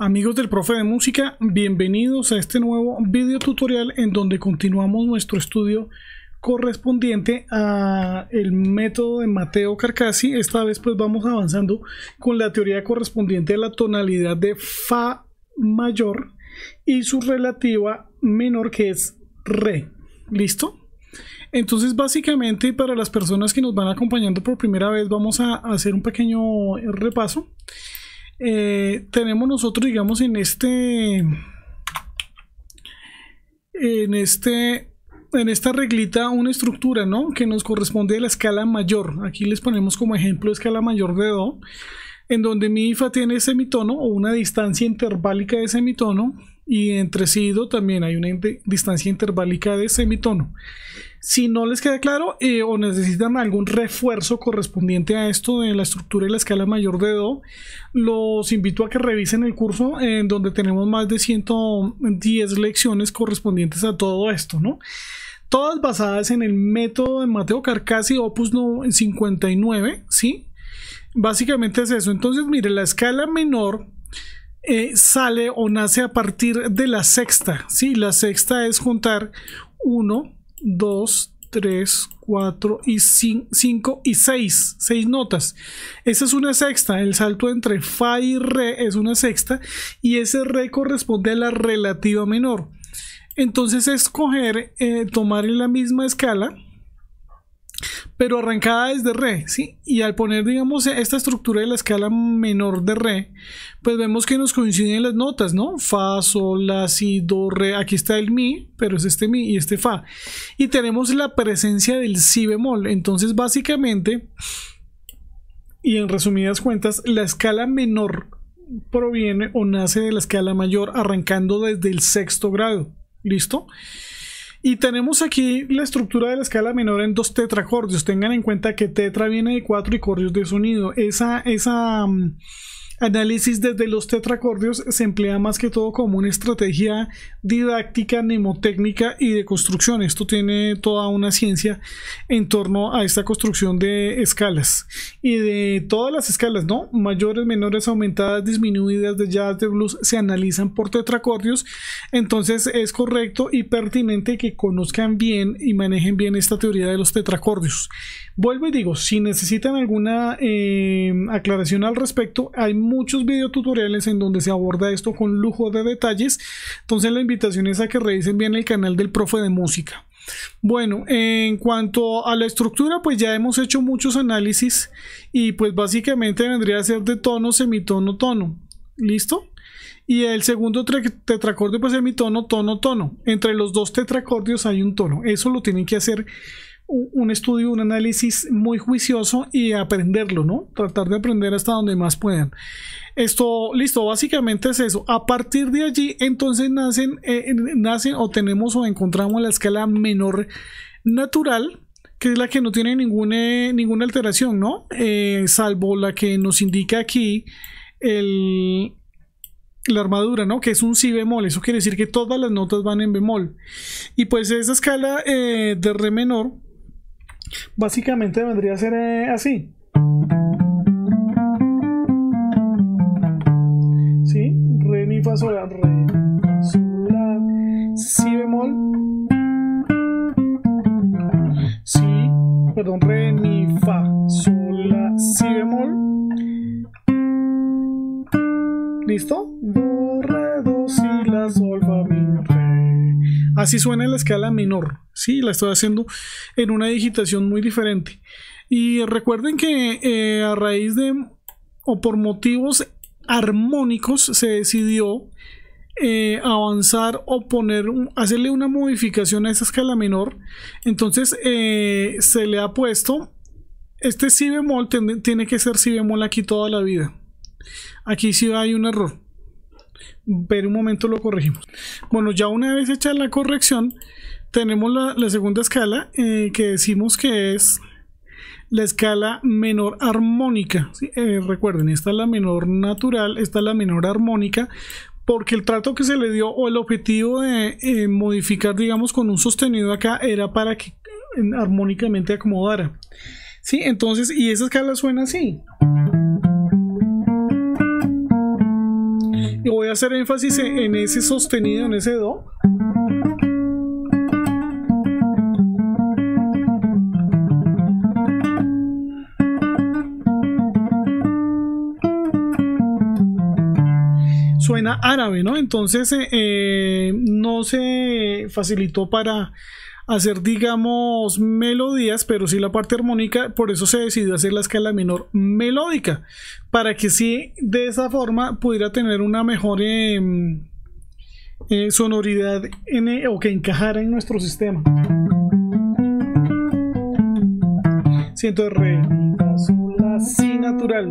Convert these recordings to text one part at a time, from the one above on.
Amigos del Profe de Música, bienvenidos a este nuevo video tutorial en donde continuamos nuestro estudio correspondiente a el método de Mateo Carcassi. Esta vez pues vamos avanzando con la teoría correspondiente a la tonalidad de Fa mayor y su relativa menor que es Re. ¿Listo? Entonces, básicamente, para las personas que nos van acompañando por primera vez, vamos a hacer un pequeño repaso eh, tenemos nosotros, digamos, en este, en este, en esta reglita una estructura, ¿no? Que nos corresponde a la escala mayor. Aquí les ponemos como ejemplo escala mayor de Do, en donde mi IFA tiene semitono o una distancia interválica de semitono y entre sí Do también hay una distancia interválica de semitono. Si no les queda claro eh, o necesitan algún refuerzo correspondiente a esto de la estructura y la escala mayor de Do, los invito a que revisen el curso en donde tenemos más de 110 lecciones correspondientes a todo esto, ¿no? Todas basadas en el método de Mateo carcassi Opus 59, ¿sí? Básicamente es eso. Entonces, mire, la escala menor eh, sale o nace a partir de la sexta, ¿sí? La sexta es juntar 1, 2, 3, 4 y 5 y 6. 6 notas. Esa es una sexta. El salto entre Fa y Re es una sexta. Y ese Re corresponde a la relativa menor. Entonces escoger, eh, tomar en la misma escala pero arrancada desde re, ¿sí? Y al poner, digamos, esta estructura de la escala menor de re, pues vemos que nos coinciden las notas, ¿no? Fa, sol, la, si, do, re. Aquí está el mi, pero es este mi y este fa. Y tenemos la presencia del si bemol. Entonces, básicamente, y en resumidas cuentas, la escala menor proviene o nace de la escala mayor arrancando desde el sexto grado. ¿Listo? Y tenemos aquí la estructura de la escala menor en dos tetracordios. Tengan en cuenta que tetra viene de cuatro y cordios de sonido. Esa, esa, mm, Análisis desde los tetracordios se emplea más que todo como una estrategia didáctica, mnemotécnica y de construcción. Esto tiene toda una ciencia en torno a esta construcción de escalas y de todas las escalas, ¿no? Mayores, menores, aumentadas, disminuidas, de jazz, de blues, se analizan por tetracordios. Entonces es correcto y pertinente que conozcan bien y manejen bien esta teoría de los tetracordios. Vuelvo y digo, si necesitan alguna eh, aclaración al respecto, hay muchos videotutoriales en donde se aborda esto con lujo de detalles. Entonces la invitación es a que revisen bien el canal del profe de música. Bueno, en cuanto a la estructura, pues ya hemos hecho muchos análisis y pues básicamente vendría a ser de tono, semitono, tono. ¿Listo? Y el segundo tetracordio, pues semitono, tono, tono. Entre los dos tetracordios hay un tono. Eso lo tienen que hacer un estudio, un análisis muy juicioso y aprenderlo, ¿no? Tratar de aprender hasta donde más puedan. Esto, listo, básicamente es eso. A partir de allí, entonces nacen, eh, nacen o tenemos o encontramos la escala menor natural, que es la que no tiene ninguna eh, ninguna alteración, ¿no? Eh, salvo la que nos indica aquí la armadura, ¿no? Que es un si bemol. Eso quiere decir que todas las notas van en bemol. Y pues esa escala de re menor Básicamente vendría a ser eh, así. ¿Sí? Re, mi, fa, sol, re, sol, la, si bemol. Si, perdón, re, mi, fa, sol, la, si bemol. ¿Listo? Do, re, do, si, la, sol, fa, Así suena la escala menor, ¿sí? La estoy haciendo en una digitación muy diferente. Y recuerden que eh, a raíz de, o por motivos armónicos, se decidió eh, avanzar o poner, hacerle una modificación a esa escala menor. Entonces eh, se le ha puesto, este si bemol tiene que ser si bemol aquí toda la vida. Aquí sí hay un error pero un momento lo corregimos. Bueno, ya una vez hecha la corrección, tenemos la, segunda escala eh, que decimos que es la escala menor armónica. Eh, recuerden, esta es la menor natural, esta es la menor armónica, porque el trato que se le dio o el objetivo de eh, modificar, digamos, con un sostenido acá era para que armónicamente acomodara. ¿sí? Entonces, y esa escala suena así. voy a hacer énfasis en ese mm. sostenido, en ese do. Suena árabe, ¿no? Entonces eh, eh, no se facilitó para hacer, digamos, melodías, pero si la parte armónica, por eso se decidió hacer la escala menor melódica, para que si de esa forma pudiera tener una mejor em, eh, sonoridad e, o que encajara en nuestro sistema. Siento re, la, si natural,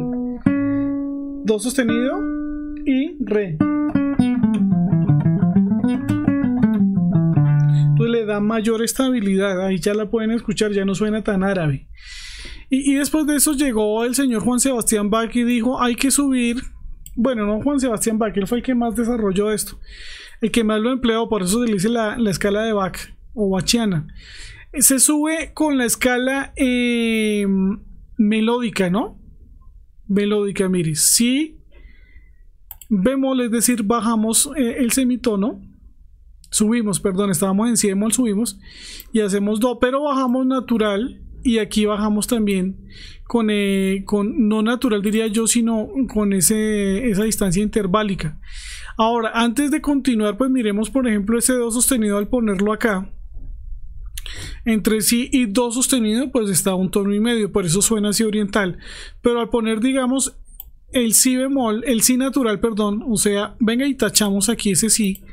do sostenido y re. le da mayor estabilidad. Ahí ya la pueden escuchar, ya no suena tan árabe. Y, después de eso llegó el señor Juan Sebastián Bach y dijo, hay que subir. Bueno, no Juan Sebastián Bach, él fue el que más desarrolló esto. El que más lo empleó, por eso se le dice la, escala de Bach o Bachiana. Se sube con la escala em, melódica, ¿no? Melódica, mire, si bemol, es decir, bajamos eh, el semitono subimos, perdón, estábamos en si bemol, subimos y hacemos do, pero bajamos natural y aquí bajamos también con, eh, con no natural diría yo, sino con ese, esa distancia interválica. Ahora, antes de continuar, pues miremos por ejemplo ese do sostenido al ponerlo acá. Entre sí y do sostenido, pues está un tono y medio, por eso suena así oriental. Pero al poner, digamos, el si bemol, el si natural, perdón, o sea, venga y tachamos aquí ese si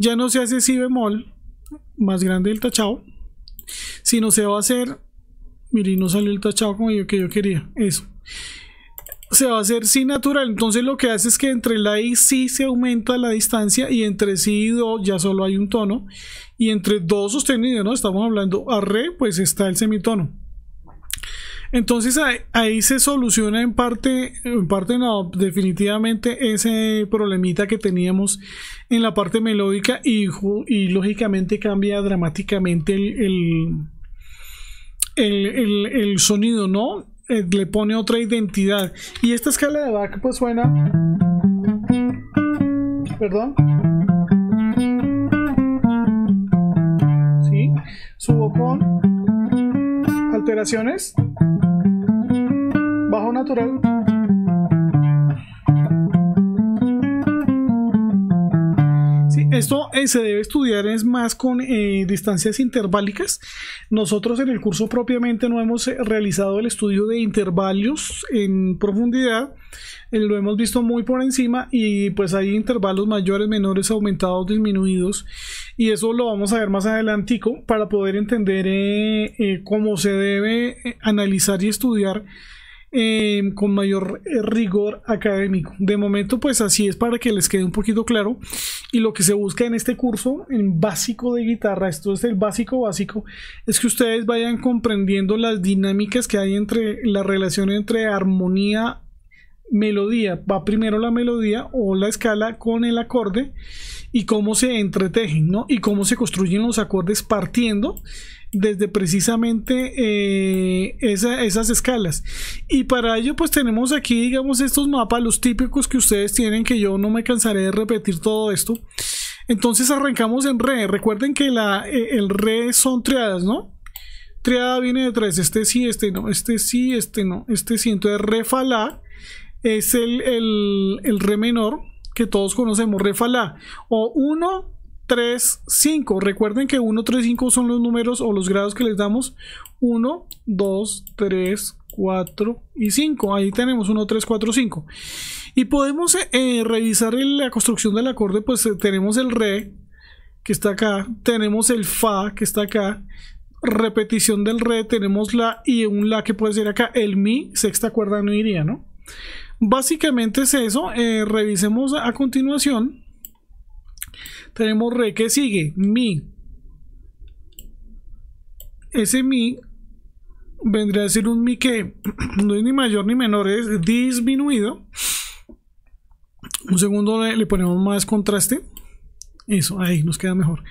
ya no se hace si bemol más grande el tachado, sino se va a hacer, miren, no salió el tachado como yo, que yo quería, eso. Se va a hacer si natural, entonces lo que hace es que entre la y si se aumenta la distancia y entre si y do ya solo hay un tono y entre do sostenido, ¿no? Estamos hablando a re, pues está el semitono. Entonces ahí, se soluciona en parte, en parte definitivamente ese problemita que teníamos en la parte melódica y, lógicamente cambia dramáticamente el, sonido, ¿no? Eh, le pone otra identidad. Y esta escala de Bach pues suena... Perdón. ¿Sí? Subo con alteraciones. भावना तो Raut Esto eh, se debe estudiar es más con eh, distancias interválicas. Nosotros en el curso propiamente no hemos eh, realizado el estudio de intervalos en profundidad. lo hemos visto muy por encima y pues hay intervalos mayores, menores, aumentados, disminuidos. Y eso lo vamos a ver más adelantico para poder entender cómo se debe analizar y estudiar Em, con mayor eh, rigor académico. De momento, pues así es para que les quede un poquito claro. Y lo que se busca en este curso, en básico de guitarra, esto es el básico básico, es que ustedes vayan comprendiendo las dinámicas que hay entre la relación entre armonía melodía. Va primero la melodía o la escala con el acorde y cómo se entretejen, ¿no? Y cómo se construyen los acordes partiendo desde precisamente eh, esas escalas. Y para ello pues tenemos aquí, digamos, estos mapas, los típicos que ustedes tienen, que yo no me cansaré de repetir todo esto. Entonces arrancamos en re. Recuerden que la, eh, el re son triadas, ¿no? Triada viene de tres. Este sí, este no. Este sí, este no. Este sí. Entonces re fa la es el, el re menor que todos conocemos, la o 1, 3, 5. Recuerden que 1, 3, 5 son los números o los grados que les damos. 1, 2, 3, 4 y 5. Ahí tenemos 1, 3, 4, 5. Y podemos eh, revisar la construcción del acorde, pues eh, tenemos el re que está acá, tenemos el fa que está acá, repetición del re, tenemos la y un la que puede ser acá, el mi, sexta cuerda no iría, ¿no? Básicamente es eso. Eh, revisemos a continuación. Tenemos re que sigue mi. Ese mi vendría a ser un mi que no es ni mayor ni menor, es disminuido. Un segundo le, ponemos más contraste. Eso, ahí nos queda mejor.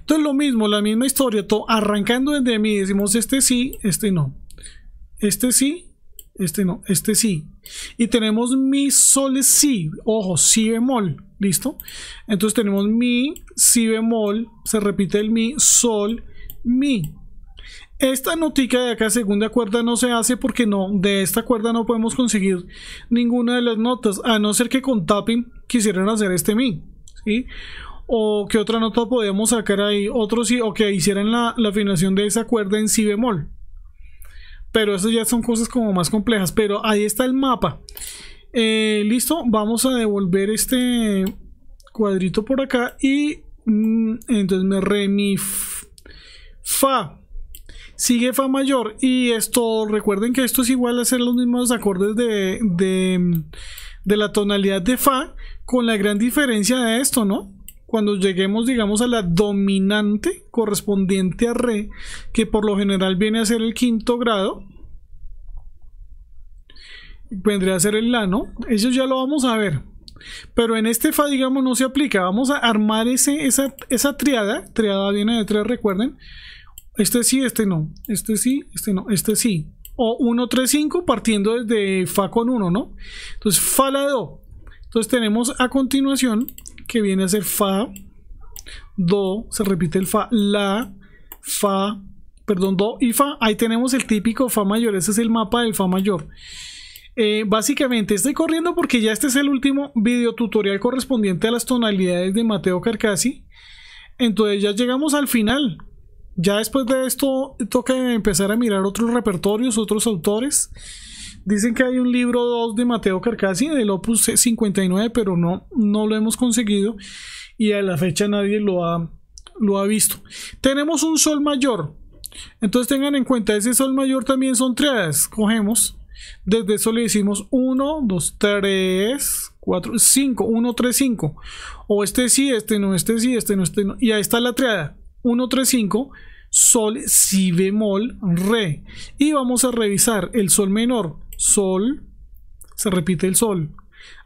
Entonces lo mismo, la misma historia, arrancando desde mi, decimos este sí, este no. Este sí, este no, este sí. Y tenemos mi sol si. Ojo, si bemol. ¿Listo? Entonces tenemos mi, si bemol. Se repite el mi, sol, mi. Esta notica de acá, segunda cuerda, no se hace porque no, de esta cuerda no podemos conseguir ninguna de las notas, a no ser que con tapping quisieran hacer este mi. ¿sí? O que otra nota podemos sacar ahí, otro sí, o que hicieran la, la afinación de esa cuerda en si bemol. Pero eso ya son cosas como más complejas. Pero ahí está el mapa. Eh, listo, vamos a devolver este cuadrito por acá. Y mm, entonces me re mi fa. Sigue fa mayor. Y esto, recuerden que esto es igual a hacer los mismos acordes de la tonalidad de fa. Con la gran diferencia de esto, ¿no? cuando lleguemos, digamos, a la dominante correspondiente a re, que por lo general viene a ser el quinto grado, vendría a ser el la, ¿no? Eso ya lo vamos a ver. Pero en este fa, digamos, no se aplica. Vamos a armar ese, esa, esa triada. Triada viene de tres, recuerden. Este sí, este no. Este sí, este no. Este sí. O 1, 3, 5 partiendo desde fa con 1, ¿no? Entonces, fa la do. Entonces tenemos a continuación que viene a ser fa, do, se repite el fa, la, fa, perdón, do y fa. Ahí tenemos el típico fa mayor, ese es el mapa del fa mayor. Eh, básicamente estoy corriendo porque ya este es el último video tutorial correspondiente a las tonalidades de Mateo Carcasi. Entonces ya llegamos al final. Ya después de esto toca empezar a mirar otros repertorios, otros autores. Dicen que hay un libro 2 de Mateo Carcassi del Opus 59, pero no, no lo hemos conseguido y a la fecha nadie lo ha, lo ha visto. Tenemos un sol mayor. Entonces tengan en cuenta, ese sol mayor también son triadas. Cogemos, desde eso le decimos 1, 2, 3, 4, 5, 1, 3, 5. O este sí, este no, este sí, este no, este no. Y ahí está la triada. 1, 3, 5 sol, si bemol, re. Y vamos a revisar el sol menor sol, se repite el sol.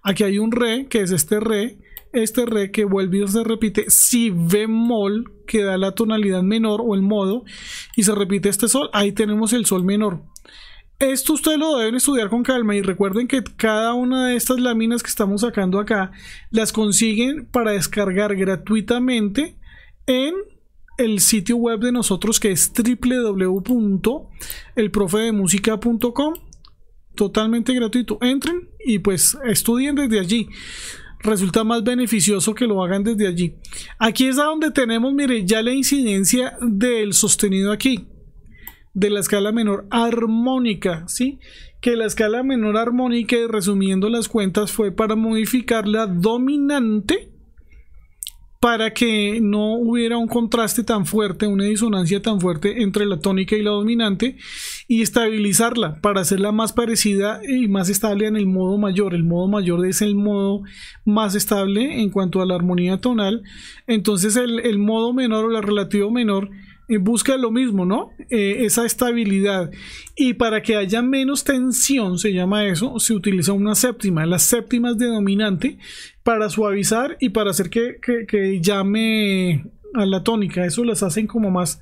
Aquí hay un re, que es este re, este re que vuelve y se repite si bemol que da la tonalidad menor o el modo y se repite este sol, ahí tenemos el sol menor esto ustedes lo deben estudiar con calma y recuerden que cada una de estas láminas que estamos sacando acá las consiguen para descargar gratuitamente en el sitio web de nosotros que es www.elprofedemusica.com totalmente gratuito. Entren y pues estudien desde allí. Resulta más beneficioso que lo hagan desde allí. Aquí es a donde tenemos, mire, ya la incidencia del sostenido aquí, de la escala menor armónica, ¿sí? Que la escala menor armónica, resumiendo las cuentas, fue para modificar la dominante para que no hubiera un contraste tan fuerte, una disonancia tan fuerte entre la tónica y la dominante y estabilizarla para hacerla más parecida y más estable en el modo mayor. El modo mayor es el modo más estable en cuanto a la armonía tonal. Entonces el, modo menor o la relativo menor eh, busca lo mismo, ¿no? Eh, esa estabilidad. Y para que haya menos tensión, se llama eso, se utiliza una séptima. las séptimas de dominante para suavizar y para hacer que, que llame a la tónica. Eso las hacen como más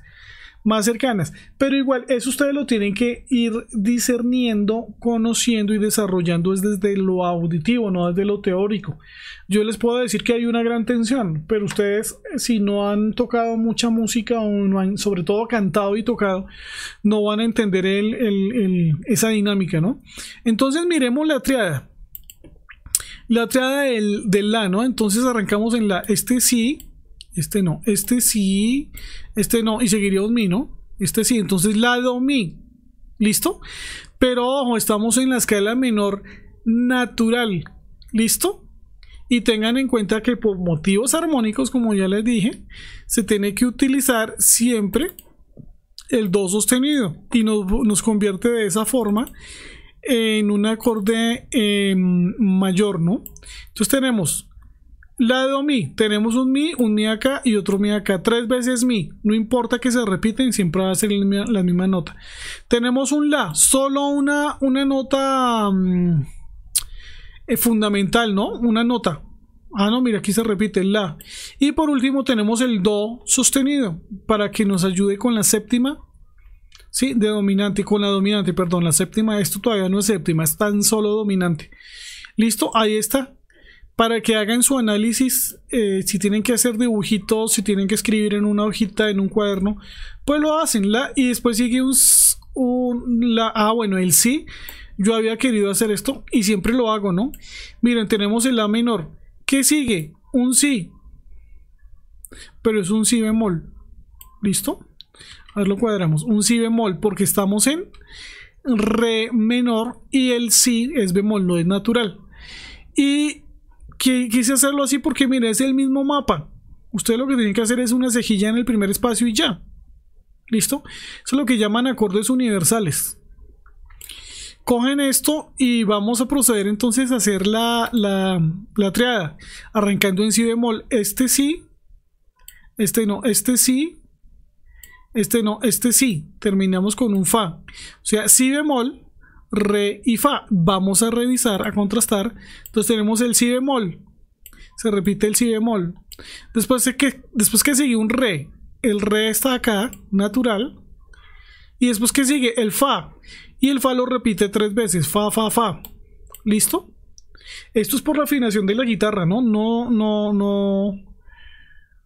más cercanas. Pero igual, eso ustedes lo tienen que ir discerniendo, conociendo y desarrollando es desde lo auditivo, no desde lo teórico. Yo les puedo decir que hay una gran tensión, pero ustedes eh, si no han tocado mucha música o no han sobre todo cantado y tocado, no van a entender esa dinámica, ¿no? Entonces miremos la triada. La triada del, la, ¿no? Entonces arrancamos en la, este sí, este no. Este sí. Este no. Y seguiría mi, ¿no? Este sí. Entonces la do mi. ¿Listo? Pero ojo, estamos en la escala menor natural. ¿Listo? Y tengan en cuenta que por motivos armónicos, como ya les dije, se tiene que utilizar siempre el do sostenido. Y nos, nos convierte de esa forma en un acorde em, mayor, ¿no? Entonces tenemos la lado mi. Tenemos un mi, un mi acá y otro mi acá. Tres veces mi. No importa que se repiten, siempre va a ser la misma, nota. Tenemos un la, solo una, una nota mm, eh, fundamental, ¿no? Una nota. Ah, no, mira, aquí se repite el la. Y por último tenemos el do sostenido para que nos ayude con la séptima. Sí, de dominante, con la dominante, perdón, la séptima, esto todavía no es séptima, es tan solo dominante. Listo, ahí está para que hagan su análisis, eh, si tienen que hacer dibujitos, si tienen que escribir en una hojita, en un cuaderno, pues lo hacen. La, y después sigue un, la, ah, bueno, el sí. Yo había querido hacer esto y siempre lo hago, ¿no? Miren, tenemos el la menor. ¿Qué sigue? Un sí. Pero es un si bemol. ¿Listo? A ver, lo cuadramos. Un si bemol porque estamos en re menor y el si es bemol, no es natural. Y quise hacerlo así porque, mire, es el mismo mapa. Usted lo que tiene que hacer es una cejilla en el primer espacio y ya. ¿Listo? Eso es lo que llaman acordes universales. Cogen esto y vamos a proceder entonces a hacer la, la, la triada. Arrancando en si bemol. Este sí. Este no. Este sí. Este no. Este sí. Terminamos con un fa. O sea, si bemol re y fa. Vamos a revisar, a contrastar. Entonces tenemos el si bemol. Se repite el si bemol. Después, que, después que sigue un re. El re está acá, natural. Y después que sigue el fa. Y el fa lo repite tres veces. Fa, fa, fa. ¿Listo? Esto es por la afinación de la guitarra, ¿no? No, no, no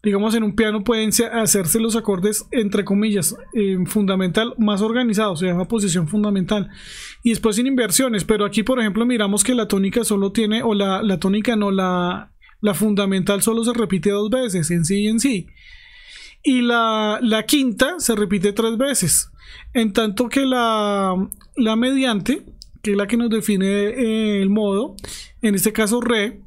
digamos, en un piano pueden hacerse los acordes, entre comillas, fundamental, más organizado se llama posición fundamental. Y después sin inversiones, pero aquí, por ejemplo, miramos que la tónica solo tiene, o la, tónica no, la, fundamental solo se repite dos veces, en sí y en sí. Y la, quinta se repite tres veces. En tanto que la, la mediante, que es la que nos define el modo, en este caso re,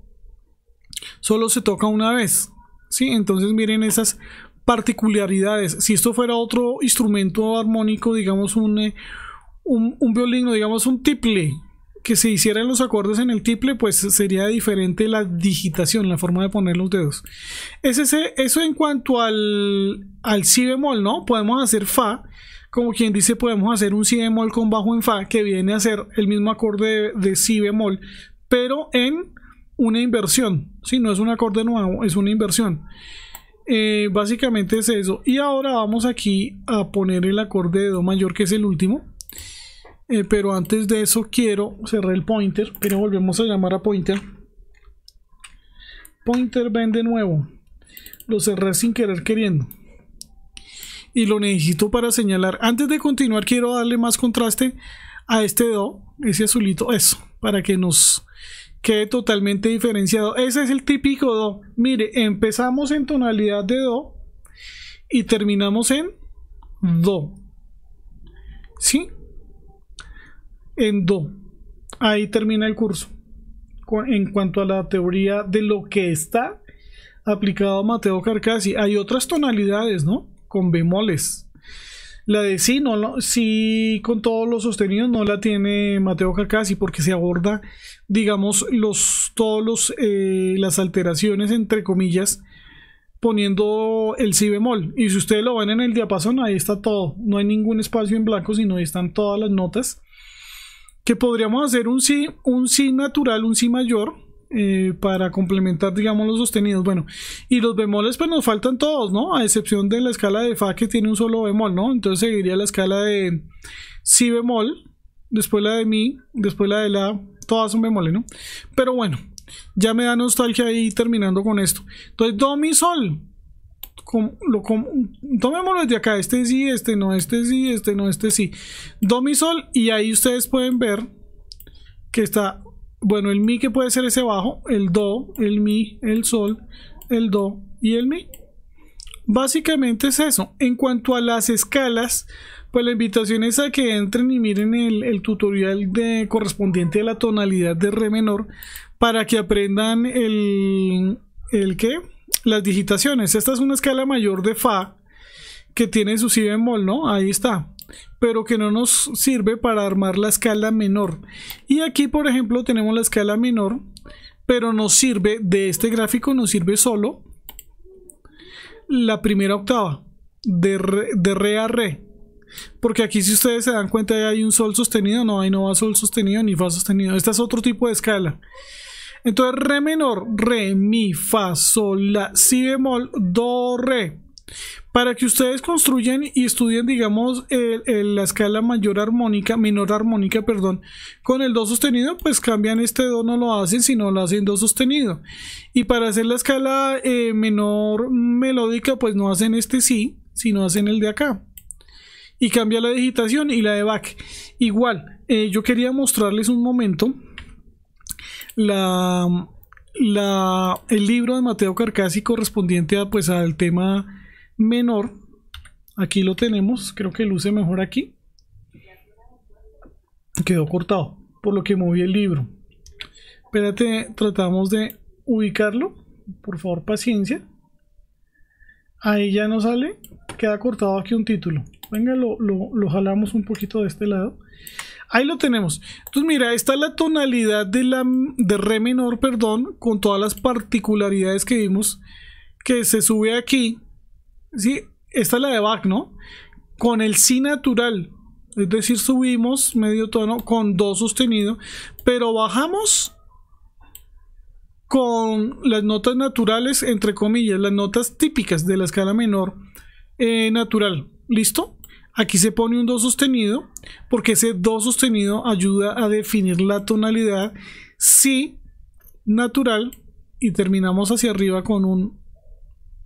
solo se toca una vez. ¿sí? Entonces miren esas particularidades. Si esto fuera otro instrumento armónico, digamos un, eh, un, violín digamos un tiple, que se hicieran los acordes en el tiple, pues sería diferente la digitación, la forma de poner los dedos. Es ese, eso en cuanto al, al si bemol, ¿no? Podemos hacer fa, como quien dice, podemos hacer un si bemol con bajo en fa, que viene a ser el mismo acorde de si bemol, pero en una inversión, si no es un acorde nuevo, es una inversión. Eh, básicamente es eso. Y ahora vamos aquí a poner el acorde de Do mayor, que es el último. Eh, pero antes de eso quiero cerrar el pointer, pero volvemos a llamar a pointer. Pointer ven de nuevo. Lo cerré sin querer queriendo y lo necesito para señalar. Antes de continuar, quiero darle más contraste a este do, ese azulito, eso, para que nos quede totalmente diferenciado. Ese es el típico do. Mire, empezamos en tonalidad de do y terminamos en do. ¿Sí? En do. Ahí termina el curso. En cuanto a la teoría de lo que está aplicado a Mateo Carcasi, hay otras tonalidades, ¿no? Con bemoles. La de sí, no, con todos los sostenidos no la tiene Mateo Cacasi porque se aborda, digamos, los, todos los, eh, las alteraciones, entre comillas, poniendo el si bemol. Y si ustedes lo ven en el diapasón, ahí está todo. No hay ningún espacio en blanco, sino ahí están todas las notas. Que podríamos hacer un si, un si natural, un si mayor, eh, para complementar, digamos, los sostenidos. Bueno, y los bemoles, pues nos faltan todos, ¿no? A excepción de la escala de Fa que tiene un solo bemol, ¿no? Entonces seguiría la escala de Si bemol, después la de Mi, después la de La, todas son bemoles, ¿no? Pero bueno, ya me da nostalgia ahí terminando con esto. Entonces, Do, Mi, Sol. lo, tomémoslo desde acá, este sí, este no, este sí, este no, este sí. Do, Mi, Sol, y ahí ustedes pueden ver que está bueno, el mi que puede ser ese bajo, el do, el mi, el sol, el do y el mi. Básicamente es eso. En cuanto a las escalas, pues la invitación es a que entren y miren el, tutorial de, correspondiente a la tonalidad de re menor para que aprendan el, el qué, las digitaciones. Esta es una escala mayor de fa que tiene su si bemol, ¿no? Ahí está pero que no nos sirve para armar la escala menor. Y aquí, por ejemplo, tenemos la escala menor, pero nos sirve, de este gráfico nos sirve solo la primera octava, de re, a re. Porque aquí si ustedes se dan cuenta hay un sol sostenido, no hay no va sol sostenido ni fa sostenido. esta es otro tipo de escala. Entonces re menor, re, mi, fa, sol, la, si bemol, do, re para que ustedes construyan y estudien, digamos, la escala mayor armónica, menor armónica, perdón, con el do sostenido, pues cambian este do, no lo hacen, sino lo hacen do sostenido. Y para hacer la escala eh, menor melódica, pues no hacen este sí, sino hacen el de acá. Y cambia la digitación y la de back. Igual, eh, yo quería mostrarles un momento la, el libro de Mateo Carcasi correspondiente pues, al tema menor. Aquí lo tenemos, creo que luce mejor aquí. Quedó cortado, por lo que moví el libro. Espérate, tratamos de ubicarlo. Por favor, paciencia. Ahí ya no sale. Queda cortado aquí un título. Venga, lo, jalamos un poquito de este lado. Ahí lo tenemos. Entonces, mira, está la tonalidad de, la, de re menor, perdón, con todas las particularidades que vimos, que se sube aquí Sí, esta es la de Bach, ¿no? Con el Si natural. Es decir, subimos medio tono con Do sostenido, pero bajamos con las notas naturales, entre comillas, las notas típicas de la escala menor eh, natural. ¿Listo? Aquí se pone un Do sostenido, porque ese Do sostenido ayuda a definir la tonalidad Si natural y terminamos hacia arriba con un,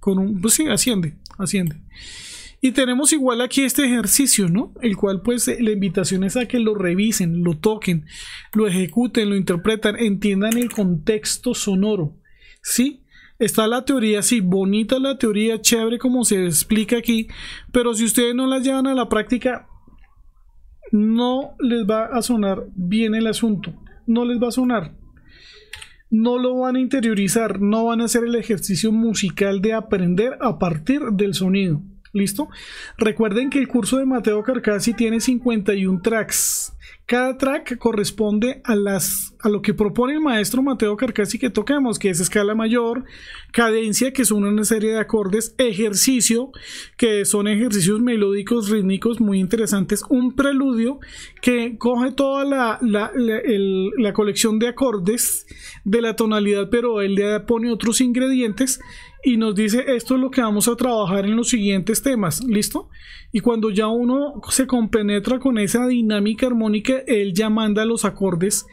con un, pues sí, asciende. Y tenemos igual aquí este ejercicio, ¿no? El cual pues eh, la invitación es a que lo revisen, lo toquen, lo ejecuten, lo interpretan, entiendan el contexto sonoro, ¿sí? Está la teoría, sí, bonita la teoría, chévere como se explica aquí, pero si ustedes no la llevan a la práctica, no les va a sonar bien el asunto, no les va a sonar no lo van a interiorizar, no van a hacer el ejercicio musical de aprender a partir del sonido. ¿Listo? Recuerden que el curso de Mateo Carcasi tiene 51 tracks. Cada track corresponde a, las, a lo que propone el maestro Mateo Carcassi que toquemos, que es escala mayor, cadencia, que son una serie de acordes, ejercicio, que son ejercicios melódicos, rítmicos muy interesantes, un preludio que coge toda la, la, la colección de acordes de la tonalidad, pero él le pone otros ingredientes y nos dice esto es lo que vamos a trabajar en los siguientes temas, ¿listo? Y cuando ya uno se compenetra con esa dinámica armónica, él ya manda los acordes,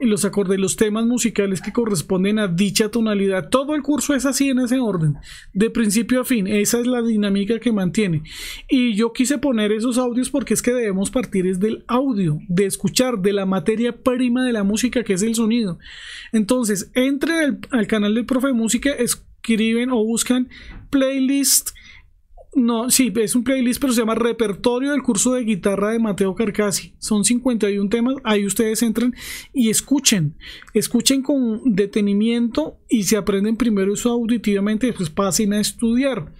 los acordes, los temas musicales que corresponden a dicha tonalidad. Todo el curso es así en ese orden, de principio a fin, esa es la dinámica que mantiene. Y yo quise poner esos audios porque es que debemos partir es del audio, de escuchar, de la materia prima de la música que es el sonido. Entonces, entre al, canal del profe de música, escucha, escriben o buscan playlist. No, sí, es un playlist, pero se llama Repertorio del curso de guitarra de Mateo Carcasi. Son 51 temas, ahí ustedes entran y escuchen. Escuchen con detenimiento y se aprenden primero eso auditivamente, después pasen a estudiar.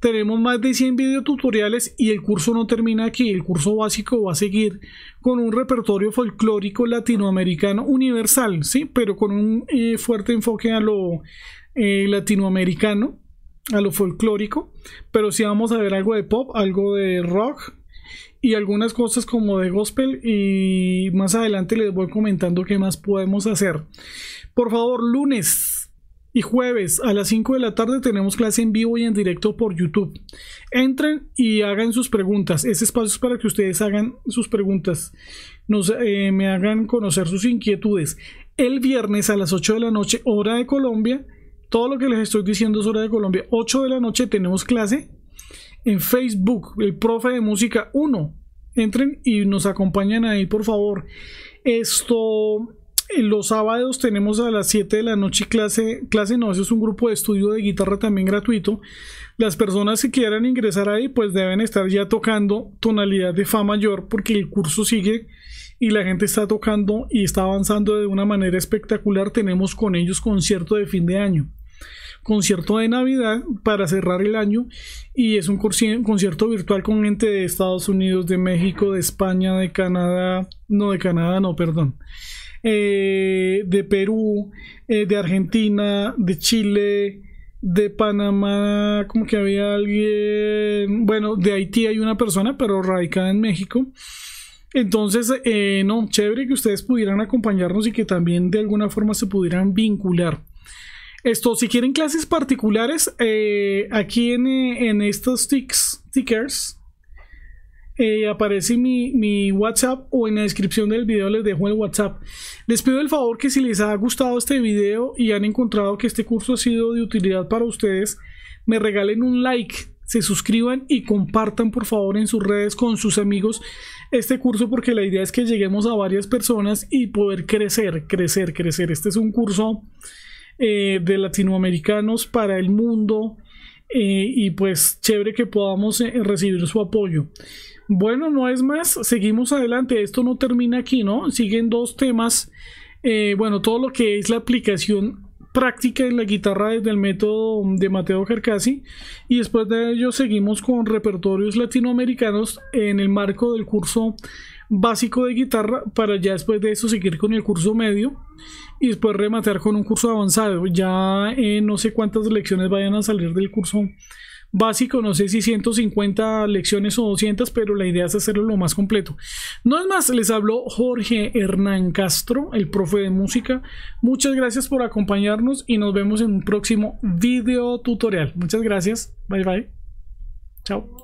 Tenemos más de 100 videotutoriales y el curso no termina aquí. El curso básico va a seguir con un repertorio folclórico latinoamericano universal, ¿sí? Pero con un eh, fuerte enfoque a lo eh, latinoamericano, a lo folclórico, pero si vamos a ver algo de pop, algo de rock y algunas cosas como de gospel y más adelante les voy comentando qué más podemos hacer. Por favor, lunes y jueves a las 5 de la tarde tenemos clase en vivo y en directo por YouTube. Entren y hagan sus preguntas. Ese espacio es para que ustedes hagan sus preguntas, Nos, eh, me hagan conocer sus inquietudes. El viernes a las 8 de la noche, hora de Colombia, todo lo que les estoy diciendo es hora de Colombia. 8 de la noche tenemos clase en Facebook, el profe de música 1. Entren y nos acompañan ahí, por favor. Esto, eh, los sábados tenemos a las 7 de la noche clase, clase no, eso es un grupo de estudio de guitarra también gratuito. Las personas que quieran ingresar ahí, pues deben estar ya tocando tonalidad de Fa mayor, porque el curso sigue y la gente está tocando y está avanzando de una manera espectacular. Tenemos con ellos concierto de fin de año concierto de Navidad para cerrar el año y es un concierto virtual con gente de Estados Unidos, de México, de España, de Canadá, no de Canadá, no, perdón, eh, de Perú, eh, de Argentina, de Chile, de Panamá, como que había alguien, bueno, de Haití hay una persona, pero radicada en México. Entonces, eh, no, chévere que ustedes pudieran acompañarnos y que también de alguna forma se pudieran vincular. Esto, si quieren clases particulares, eh, aquí en, eh, estos tics, stickers eh, aparece mi, mi, WhatsApp o en la descripción del video les dejo el WhatsApp. Les pido el favor que si les ha gustado este video y han encontrado que este curso ha sido de utilidad para ustedes, me regalen un like, se suscriban y compartan por favor en sus redes con sus amigos este curso porque la idea es que lleguemos a varias personas y poder crecer, crecer, crecer. Este es un curso eh, de latinoamericanos para el mundo eh, y pues chévere que podamos eh, recibir su apoyo. Bueno, no es más, seguimos adelante, esto no termina aquí, ¿no? Siguen dos temas, bueno, todo lo que es la aplicación práctica en la guitarra desde el método de Mateo Carcasi y después de ello seguimos con repertorios latinoamericanos en el marco del curso básico de guitarra para ya después de eso seguir con el curso medio y después rematar con un curso avanzado. Ya eh, no sé cuántas lecciones vayan a salir del curso básico, no sé si 150 lecciones o 200, pero la idea es hacerlo lo más completo. No es más, les habló Jorge Hernán Castro, el profe de música. Muchas gracias por acompañarnos y nos vemos en un próximo video tutorial. Muchas gracias. Bye bye. Chao.